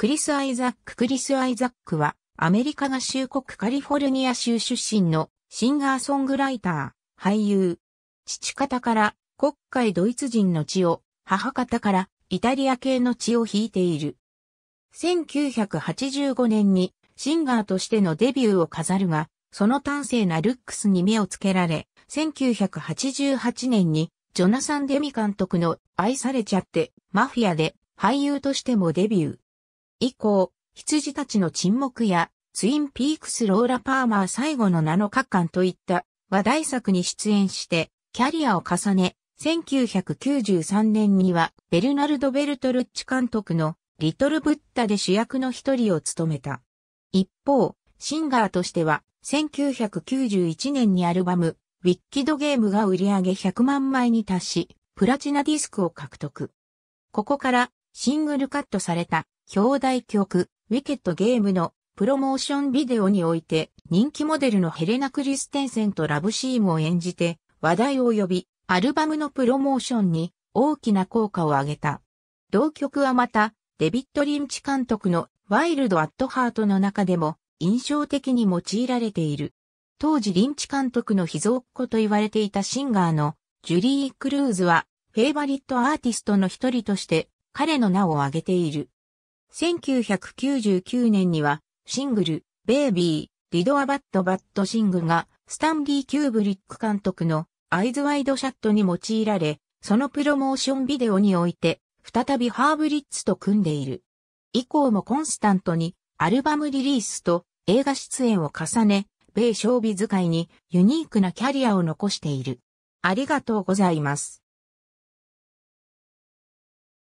クリス・アイザック・クリス・アイザックは、アメリカ合衆国カリフォルニア州出身のシンガーソングライター、俳優。父方から国会ドイツ人の血を、母方からイタリア系の血を引いている。1985年にシンガーとしてのデビューを飾るが、その端正なルックスに目をつけられ、1988年にジョナサン・デミ監督の愛されちゃってマフィアで俳優としてもデビュー。以降、羊たちの沈黙や、ツインピークスローラ・パーマー最後の7日間といった話題作に出演して、キャリアを重ね、1993年にはベルナルド・ベルトルッチ監督のリトル・ブッダで主役の一人を務めた。一方、シンガーとしては1991年にアルバムウィッキドゲームが売り上げ100万枚に達し、プラチナディスクを獲得。ここからシングルカットされた兄弟曲、ウィケットゲームのプロモーションビデオにおいて人気モデルのヘレナ・クリステンセンとラブシームを演じて話題を呼び、アルバムのプロモーションに大きな効果を上げた。同曲はまた、デビッド・リンチ監督のワイルド・アット・ハートの中でも印象的に用いられている。当時リンチ監督の秘蔵っ子と言われていたシンガーのジュリー・クルーズはフェイバリットアーティストの一人として彼の名を挙げている。1999年には、シングル、ベイビー、リドアバットバットシングが、スタンリー・キューブリック監督の、アイズワイドシャットに用いられ、そのプロモーションビデオにおいて、再びハーブリッツと組んでいる。以降もコンスタントに、アルバムリリースと映画出演を重ね、米商美使いにユニークなキャリアを残している。ありがとうございます。